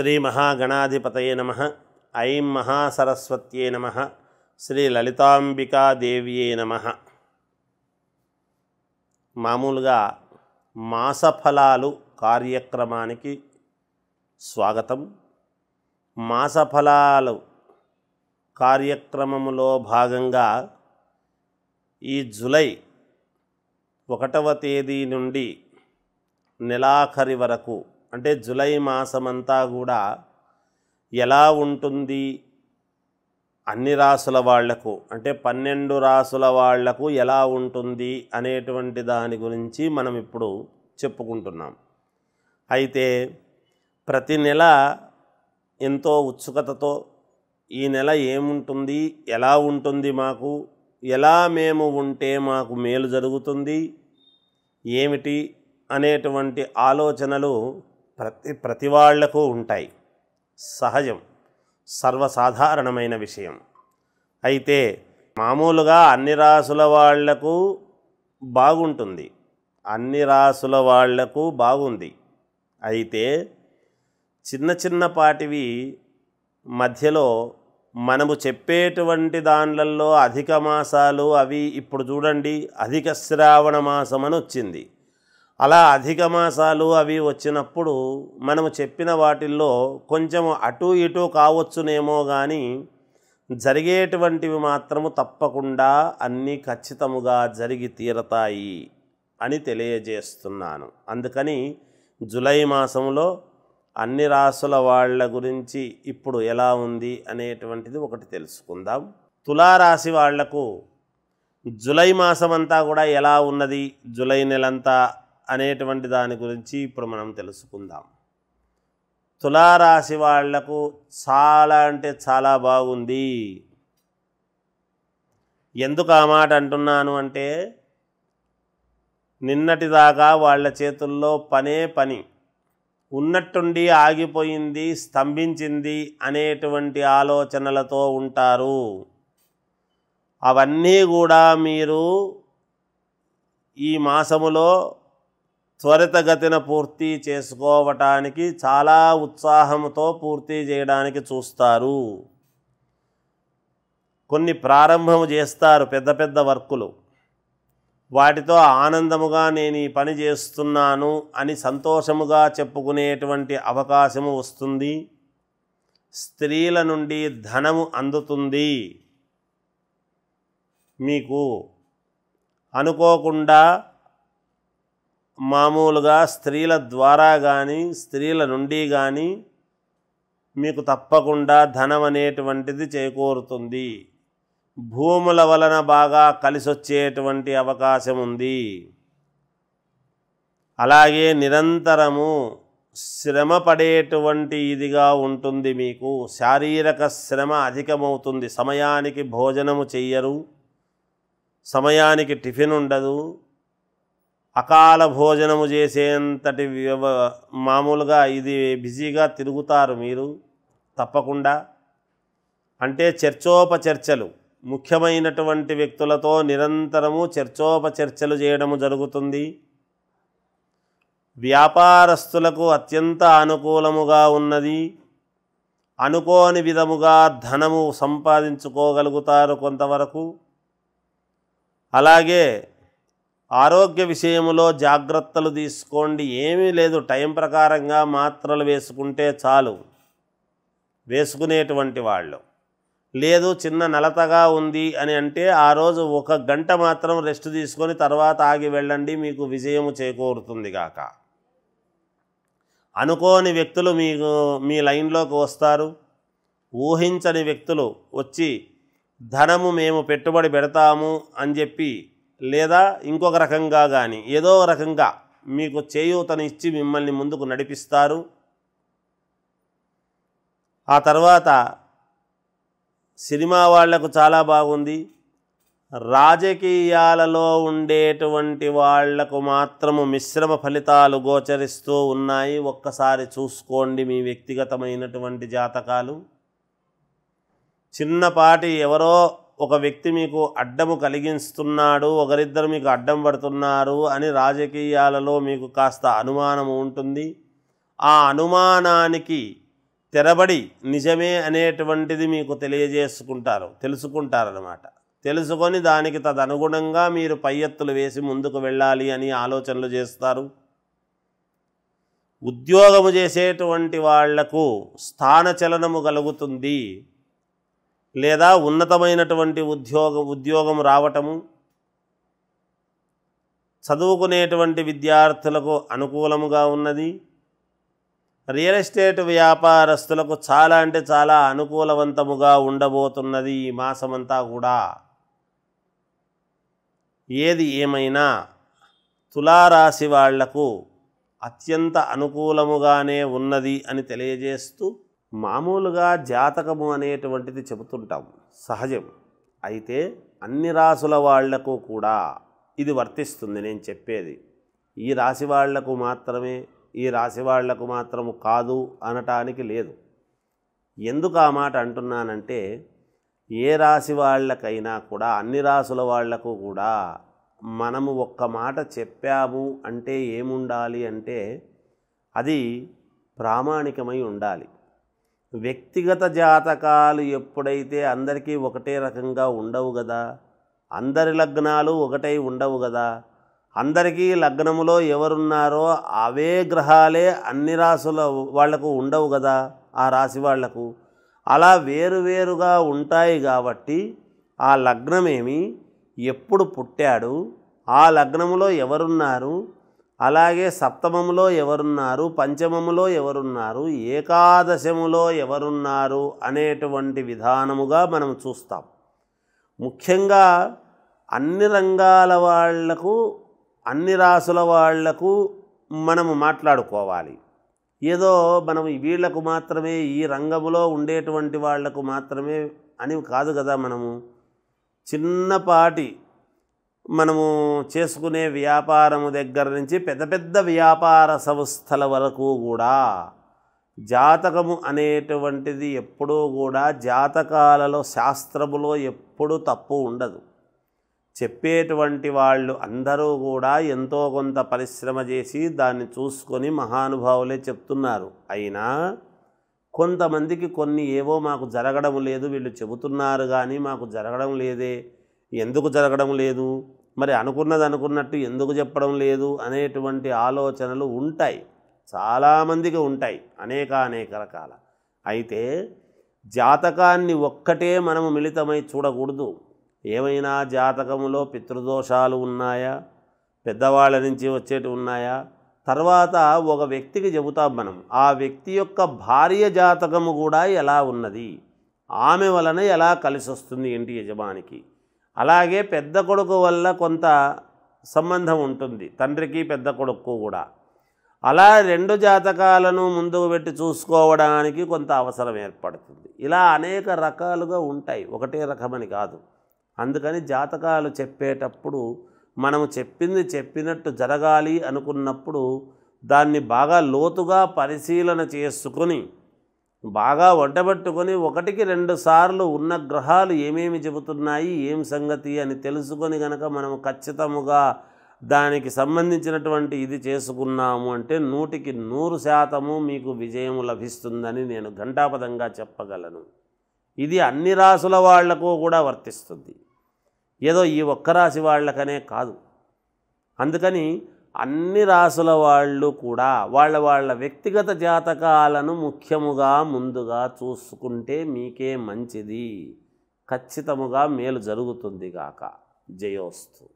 శ్రీ మహాగణాధిపతయే నమ ఐం మహాసరస్వత్యే నమ శ్రీ లలితాంబికాదేవ్యే నమ మామూలుగా మాసఫలాలు కార్యక్రమానికి స్వాగతం మాసఫలాలు కార్యక్రమములో భాగంగా ఈ జులై ఒకటవ తేదీ నుండి నెలాఖరి వరకు అంటే జులై మాసమంతా కూడా ఎలా ఉంటుంది అన్ని రాసుల వాళ్లకు అంటే పన్నెండు రాసుల వాళ్లకు ఎలా ఉంటుంది అనేటువంటి దాని గురించి మనం ఇప్పుడు చెప్పుకుంటున్నాం అయితే ప్రతి నెల ఎంతో ఉత్సుకతతో ఈ నెల ఏముంటుంది ఎలా ఉంటుంది మాకు ఎలా మేము ఉంటే మాకు మేలు జరుగుతుంది ఏమిటి అనేటువంటి ఆలోచనలు ప్రతి ప్రతి వాళ్లకు ఉంటాయి సహజం సర్వసాధారణమైన విషయం అయితే మామూలుగా అన్ని రాసుల వాళ్లకు బాగుంటుంది అన్ని రాసుల వాళ్లకు బాగుంది అయితే చిన్న చిన్నపాటివి మధ్యలో మనము చెప్పేటువంటి దానిలలో అధిక మాసాలు అవి ఇప్పుడు చూడండి అధిక శ్రావణ మాసం అని వచ్చింది అలా అధిక మాసాలు అవి వచ్చినప్పుడు మనము చెప్పిన వాటిల్లో కొంచెం అటు ఇటు కావచ్చునేమో కానీ జరిగేటువంటివి మాత్రము తప్పకుండా అన్నీ ఖచ్చితముగా జరిగి తీరతాయి అని తెలియజేస్తున్నాను అందుకని జులై మాసంలో అన్ని రాసుల వాళ్ళ గురించి ఇప్పుడు ఎలా ఉంది అనేటువంటిది ఒకటి తెలుసుకుందాం తులారాశి వాళ్లకు జులై మాసం అంతా కూడా ఎలా ఉన్నది జులై నెలంతా అనేటువంటి దాని గురించి ఇప్పుడు మనం తెలుసుకుందాం తులారాశి వాళ్లకు చాలా అంటే చాలా బాగుంది ఎందుకు ఆ మాట అంటున్నాను అంటే నిన్నటిదాకా వాళ్ళ చేతుల్లో పనే పని ఉన్నట్టుండి ఆగిపోయింది స్తంభించింది అనేటువంటి ఆలోచనలతో ఉంటారు అవన్నీ కూడా మీరు ఈ మాసములో త్వరితగతిన పూర్తి చేసుకోవటానికి చాలా ఉత్సాహంతో పూర్తి చేయడానికి చూస్తారు కొన్ని ప్రారంభము చేస్తారు పెద్ద పెద్ద వర్కులు వాటితో ఆనందముగా నేను ఈ పని చేస్తున్నాను అని సంతోషముగా చెప్పుకునేటువంటి అవకాశము వస్తుంది స్త్రీల నుండి ధనము అందుతుంది మీకు అనుకోకుండా మామూలుగా స్త్రీల ద్వారా కానీ స్త్రీల నుండి కానీ మీకు తప్పకుండా ధనం అనేటువంటిది చేకూరుతుంది భూముల వలన బాగా కలిసొచ్చేటువంటి అవకాశం ఉంది అలాగే నిరంతరము శ్రమ పడేటువంటి ఇదిగా ఉంటుంది మీకు శారీరక శ్రమ అధికమవుతుంది సమయానికి భోజనము చెయ్యరు సమయానికి టిఫిన్ ఉండదు అకాల భోజనము చేసేంతటి మామూలుగా ఇది బిజీగా తిరుగుతారు మీరు తప్పకుండా అంటే చర్చోపచర్చలు ముఖ్యమైనటువంటి వ్యక్తులతో నిరంతరము చర్చోపచర్చలు చేయడము జరుగుతుంది వ్యాపారస్తులకు అత్యంత అనుకూలముగా ఉన్నది అనుకోని విధముగా ధనము సంపాదించుకోగలుగుతారు కొంతవరకు అలాగే ఆరోగ్య విషయంలో జాగ్రత్తలు తీసుకోండి ఏమీ లేదు టైం ప్రకారంగా మాత్రలు వేసుకుంటే చాలు వేసుకునేటువంటి వాళ్ళు లేదు చిన్న నలతగా ఉంది అని అంటే ఆ రోజు ఒక గంట మాత్రం రెస్ట్ తీసుకొని తర్వాత ఆగి వెళ్ళండి మీకు విజయము చేకూరుతుంది కాక అనుకోని వ్యక్తులు మీకు మీ లైన్లోకి వస్తారు ఊహించని వ్యక్తులు వచ్చి ధనము మేము పెట్టుబడి పెడతాము అని చెప్పి లేదా ఇంకొక రకంగా కానీ ఏదో రకంగా మీకు చేయూతను ఇచ్చి మిమ్మల్ని ముందుకు నడిపిస్తారు ఆ తర్వాత సినిమా వాళ్లకు చాలా బాగుంది రాజకీయాలలో ఉండేటువంటి వాళ్లకు మాత్రము మిశ్రమ ఫలితాలు గోచరిస్తూ ఉన్నాయి ఒక్కసారి చూసుకోండి మీ వ్యక్తిగతమైనటువంటి జాతకాలు చిన్నపాటి ఎవరో ఒక వ్యక్తి మీకు అడ్డము కలిగిస్తున్నాడు ఒకరిద్దరు మీకు అడ్డం పడుతున్నారు అని రాజకీయాలలో మీకు కాస్త అనుమానము ఉంటుంది ఆ అనుమానానికి తెరబడి నిజమే అనేటువంటిది మీకు తెలియజేసుకుంటారు తెలుసుకుంటారనమాట తెలుసుకొని దానికి తదనుగుణంగా మీరు పై ఎత్తులు వేసి ముందుకు వెళ్ళాలి అని ఆలోచనలు చేస్తారు ఉద్యోగము చేసేటువంటి వాళ్లకు స్థానచలనము కలుగుతుంది లేదా ఉన్నతమైనటువంటి ఉద్యోగ ఉద్యోగం రావటము చదువుకునేటువంటి విద్యార్థులకు అనుకూలముగా ఉన్నది రియల్ ఎస్టేట్ వ్యాపారస్తులకు చాలా అంటే చాలా అనుకూలవంతముగా ఉండబోతున్నది ఈ మాసమంతా కూడా ఏది ఏమైనా తులారాశి వాళ్లకు అత్యంత అనుకూలముగానే ఉన్నది అని తెలియజేస్తూ మామూలుగా జాతకము అనేటువంటిది చెబుతుంటాం సహజం అయితే అన్ని రాసుల వాళ్లకు కూడా ఇది వర్తిస్తుంది నేను చెప్పేది ఈ రాశి వాళ్లకు మాత్రమే ఈ రాశి వాళ్లకు మాత్రము కాదు అనటానికి లేదు ఎందుకు ఆ మాట అంటున్నానంటే ఏ రాశి వాళ్ళకైనా కూడా అన్ని రాసుల వాళ్లకు కూడా మనము ఒక్క మాట చెప్పాము అంటే ఏముండాలి అంటే అది ప్రామాణికమై ఉండాలి వ్యక్తిగత జాతకాలు ఎప్పుడైతే అందరికీ ఒకటే రకంగా ఉండవు కదా అందరి లగ్నాలు ఒకటై ఉండవు కదా అందరికీ లగ్నములో ఎవరున్నారో అవే గ్రహాలే అన్ని రాసుల వాళ్లకు ఉండవు కదా ఆ రాశి వాళ్లకు అలా వేరువేరుగా ఉంటాయి కాబట్టి ఆ లగ్నమేమి ఎప్పుడు పుట్టాడు ఆ లగ్నములో ఎవరున్నారు అలాగే సప్తమంలో ఎవరున్నారు పంచమములో ఎవరున్నారు ఏకాదశములో ఎవరున్నారు అనేటువంటి విధానముగా మనం చూస్తాం ముఖ్యంగా అన్ని రంగాల వాళ్లకు అన్ని రాసుల వాళ్లకు మనము మాట్లాడుకోవాలి ఏదో మనం వీళ్లకు మాత్రమే ఈ రంగములో ఉండేటువంటి వాళ్లకు మాత్రమే అని కాదు కదా మనము చిన్నపాటి మనము చేసుకునే వ్యాపారము దగ్గర నుంచి పెద్ద పెద్ద వ్యాపార సంస్థల వరకు కూడా జాతకము అనేటువంటిది ఎప్పుడూ కూడా జాతకాలలో శాస్త్రములో ఎప్పుడూ తప్పు ఉండదు చెప్పేటువంటి వాళ్ళు అందరూ కూడా ఎంతో కొంత పరిశ్రమ చేసి దాన్ని చూసుకొని మహానుభావులే చెప్తున్నారు అయినా కొంతమందికి కొన్ని ఏవో మాకు జరగడం లేదు వీళ్ళు చెబుతున్నారు కానీ మాకు జరగడం లేదే ఎందుకు జరగడం లేదు మరి అనుకున్నది అనుకున్నట్టు ఎందుకు చెప్పడం లేదు అనేటువంటి ఆలోచనలు ఉంటాయి చాలామందికి ఉంటాయి అనేక అనేక రకాల అయితే జాతకాన్ని ఒక్కటే మనము మిళితమై చూడకూడదు ఏమైనా జాతకంలో పితృదోషాలు ఉన్నాయా పెద్దవాళ్ళ నుంచి వచ్చేటి ఉన్నాయా తర్వాత ఒక వ్యక్తికి చెబుతాం మనం ఆ వ్యక్తి యొక్క భార్య జాతకము కూడా ఎలా ఉన్నది ఆమె వలన ఎలా కలిసి వస్తుంది ఇంటి యజమానికి అలాగే పెద్ద కొడుకు వల్ల కొంత సంబంధం ఉంటుంది తండ్రికి పెద్ద కొడుకు కూడా అలా రెండు జాతకాలను ముందుకు పెట్టి చూసుకోవడానికి కొంత అవసరం ఏర్పడుతుంది ఇలా అనేక రకాలుగా ఉంటాయి ఒకటే రకమని కాదు అందుకని జాతకాలు చెప్పేటప్పుడు మనము చెప్పింది చెప్పినట్టు జరగాలి అనుకున్నప్పుడు దాన్ని బాగా లోతుగా పరిశీలన చేసుకుని బాగా వంటబట్టుకొని ఒకటికి రెండు సార్లు ఉన్న గ్రహాలు ఏమేమి చెబుతున్నాయి ఏం సంగతి అని తెలుసుకొని గనక మనం ఖచ్చితముగా దానికి సంబంధించినటువంటి ఇది చేసుకున్నాము అంటే నూటికి నూరు శాతము మీకు విజయము లభిస్తుందని నేను ఘంటాపదంగా చెప్పగలను ఇది అన్ని రాసుల వాళ్లకు కూడా వర్తిస్తుంది ఏదో ఈ ఒక్క రాశి వాళ్ళకనే కాదు అందుకని అన్ని రాసుల వాళ్ళు కూడా వాళ్ళ వాళ్ళ వ్యక్తిగత జాతకాలను ముఖ్యముగా ముందుగా చూసుకుంటే మీకే మంచిది ఖచ్చితముగా మేలు జరుగుతుంది కాక జయోస్తు